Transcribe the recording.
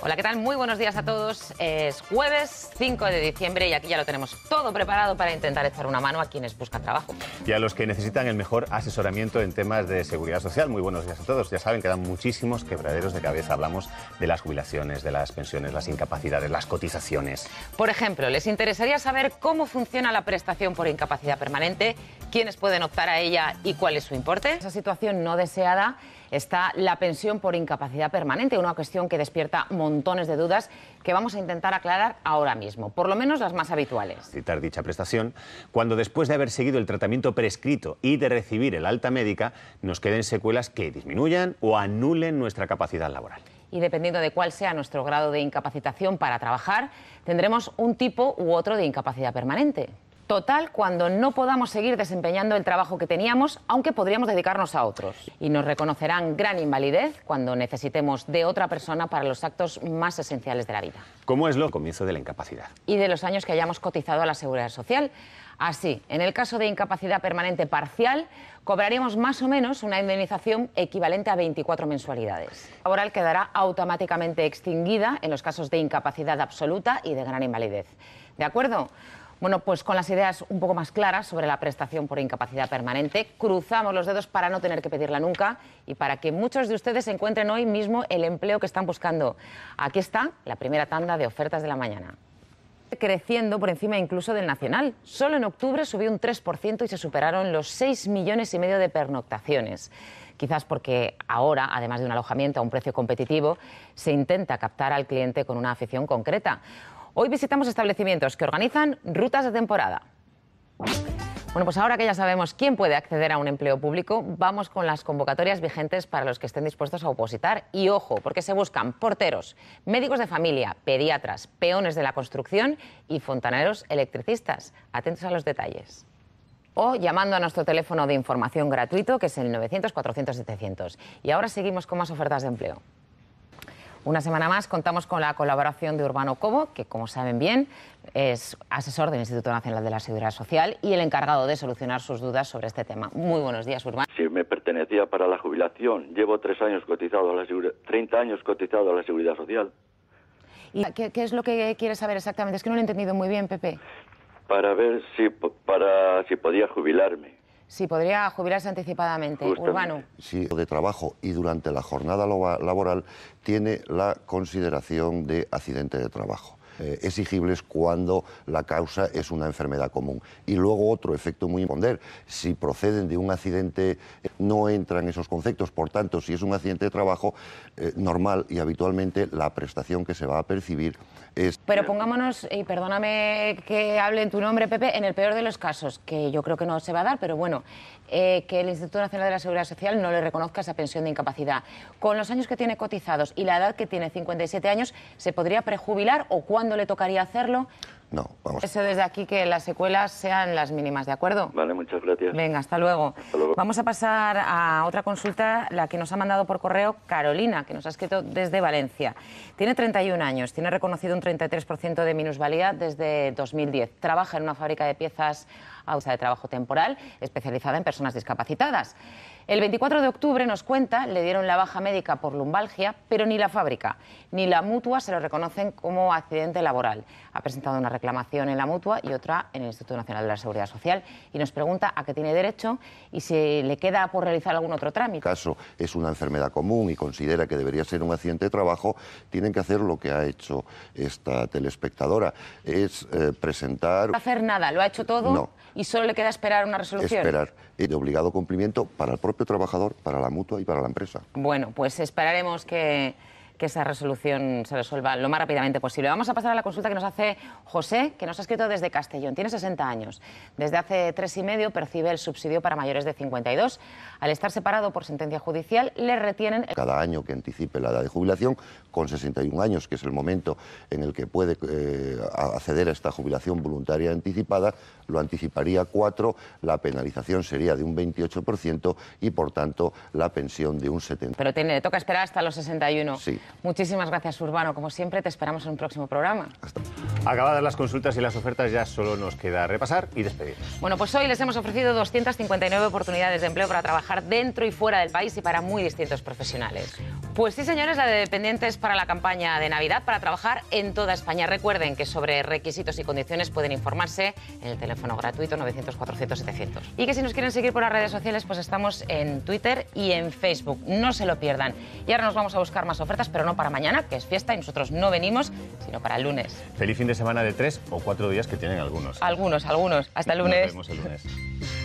Hola, ¿qué tal? Muy buenos días a todos. Es jueves 5 de diciembre y aquí ya lo tenemos todo preparado para intentar echar una mano a quienes buscan trabajo. Y a los que necesitan el mejor asesoramiento en temas de seguridad social. Muy buenos días a todos. Ya saben que dan muchísimos quebraderos de cabeza. Hablamos de las jubilaciones, de las pensiones, las incapacidades, las cotizaciones. Por ejemplo, les interesaría saber cómo funciona la prestación por incapacidad permanente, quiénes pueden optar a ella y cuál es su importe. Esa situación no deseada está la pensión por incapacidad permanente, una cuestión que despierta montones de dudas que vamos a intentar aclarar ahora mismo, por lo menos las más habituales. Citar dicha prestación cuando después de haber seguido el tratamiento prescrito y de recibir el alta médica nos queden secuelas que disminuyan o anulen nuestra capacidad laboral y dependiendo de cuál sea nuestro grado de incapacitación para trabajar, tendremos un tipo u otro de incapacidad permanente total cuando no podamos seguir desempeñando el trabajo que teníamos, aunque podríamos dedicarnos a otros. Y nos reconocerán gran invalidez cuando necesitemos de otra persona para los actos más esenciales de la vida. ¿Cómo es lo comienzo de la incapacidad? Y de los años que hayamos cotizado a la seguridad social. Así, en el caso de incapacidad permanente parcial, cobraremos más o menos una indemnización equivalente a 24 mensualidades. La laboral quedará automáticamente extinguida en los casos de incapacidad absoluta y de gran invalidez. ¿De acuerdo? Bueno, pues con las ideas un poco más claras sobre la prestación por incapacidad permanente, cruzamos los dedos para no tener que pedirla nunca y para que muchos de ustedes encuentren hoy mismo el empleo que están buscando. Aquí está la primera tanda de ofertas de la mañana creciendo por encima incluso del nacional. Solo en octubre subió un 3% y se superaron los 6 millones y medio de pernoctaciones. Quizás porque ahora, además de un alojamiento a un precio competitivo, se intenta captar al cliente con una afición concreta. Hoy visitamos establecimientos que organizan rutas de temporada. Bueno, pues ahora que ya sabemos quién puede acceder a un empleo público, vamos con las convocatorias vigentes para los que estén dispuestos a opositar. Y ojo, porque se buscan porteros, médicos de familia, pediatras, peones de la construcción y fontaneros electricistas. Atentos a los detalles. O llamando a nuestro teléfono de información gratuito, que es el 900-400-700. Y ahora seguimos con más ofertas de empleo. Una semana más contamos con la colaboración de Urbano Cobo, que como saben bien es asesor del Instituto Nacional de la Seguridad Social y el encargado de solucionar sus dudas sobre este tema. Muy buenos días, Urbano. Si me pertenecía para la jubilación, llevo tres años cotizado a la 30 años cotizado a la Seguridad Social. ¿Y qué, es lo que quiere saber exactamente? Es que no lo he entendido muy bien, Pepe. Para ver si, para, si podía jubilarme. Sí, podría jubilarse anticipadamente, urbano. Sí, de trabajo y durante la jornada laboral tiene la consideración de accidente de trabajo. Eh, exigibles cuando la causa es una enfermedad común. Y luego otro efecto muy importante, si proceden de un accidente no entran esos conceptos. Por tanto, si es un accidente de trabajo eh, normal y habitualmente, la prestación que se va a percibir es... Pero pongámonos, y perdóname que hable en tu nombre, Pepe, en el peor de los casos, que yo creo que no se va a dar, pero bueno, eh, que el Instituto Nacional de la Seguridad Social no le reconozca esa pensión de incapacidad. Con los años que tiene cotizados y la edad que tiene, 57 años, ¿se podría prejubilar o cuándo le tocaría hacerlo? No, vamos. Eso desde aquí que las secuelas sean las mínimas, ¿de acuerdo? Vale, muchas gracias. Venga, hasta luego. Hasta luego. Vamos a pasar a otra consulta, la que nos ha mandado por correo Carolina, que nos ha escrito desde Valencia. Tiene 31 años, tiene reconocido un 33% de minusvalía desde 2010. Trabaja en una fábrica de piezas a usa de trabajo temporal especializada en personas discapacitadas. El 24 de octubre, nos cuenta, le dieron la baja médica por lumbalgia, pero ni la fábrica ni la mutua se lo reconocen como accidente laboral. Ha presentado una reclamación en la mutua y otra en el Instituto Nacional de la Seguridad Social y nos pregunta a qué tiene derecho y si le queda por realizar algún otro trámite. Caso es una enfermedad común y considera que debería ser un accidente de trabajo, tienen que hacer lo que ha hecho esta telespectadora, es eh, presentar... No hacer nada, lo ha hecho todo y solo le queda esperar una resolución. Esperar eh, de obligado cumplimiento para el propio trabajador, para la mutua y para la empresa. Bueno, pues esperaremos que, esa resolución se resuelva lo más rápidamente posible. Vamos a pasar a la consulta que nos hace José, que nos ha escrito desde Castellón. Tiene 60 años. Desde hace tres y medio percibe el subsidio para mayores de 52. Al estar separado por sentencia judicial, le retienen... Cada año que anticipe la edad de jubilación, con 61 años, que es el momento en el que puede eh, acceder a esta jubilación voluntaria anticipada, lo anticiparía cuatro, la penalización sería de un 28% y por tanto la pensión de un 70%. Pero tiene, toca esperar hasta los 61. Sí. Muchísimas gracias, Urbano. Como siempre, te esperamos en un próximo programa. Hasta. Acabadas las consultas y las ofertas, ya solo nos queda repasar y despedir. Bueno, pues hoy les hemos ofrecido 259 oportunidades de empleo para trabajar dentro y fuera del país y para muy distintos profesionales. Pues sí, señores, la de dependientes para la campaña de Navidad para trabajar en toda España. Recuerden que sobre requisitos y condiciones pueden informarse en el teléfono gratuito 900-400-700. Y que si nos quieren seguir por las redes sociales, pues estamos en Twitter y en Facebook. No se lo pierdan. Y ahora nos vamos a buscar más ofertas, pero no para mañana, que es fiesta y nosotros no venimos, sino para el lunes. Feliz fin de semana de tres o cuatro días que tienen algunos. Algunos, algunos. Hasta el lunes. Nos vemos el lunes.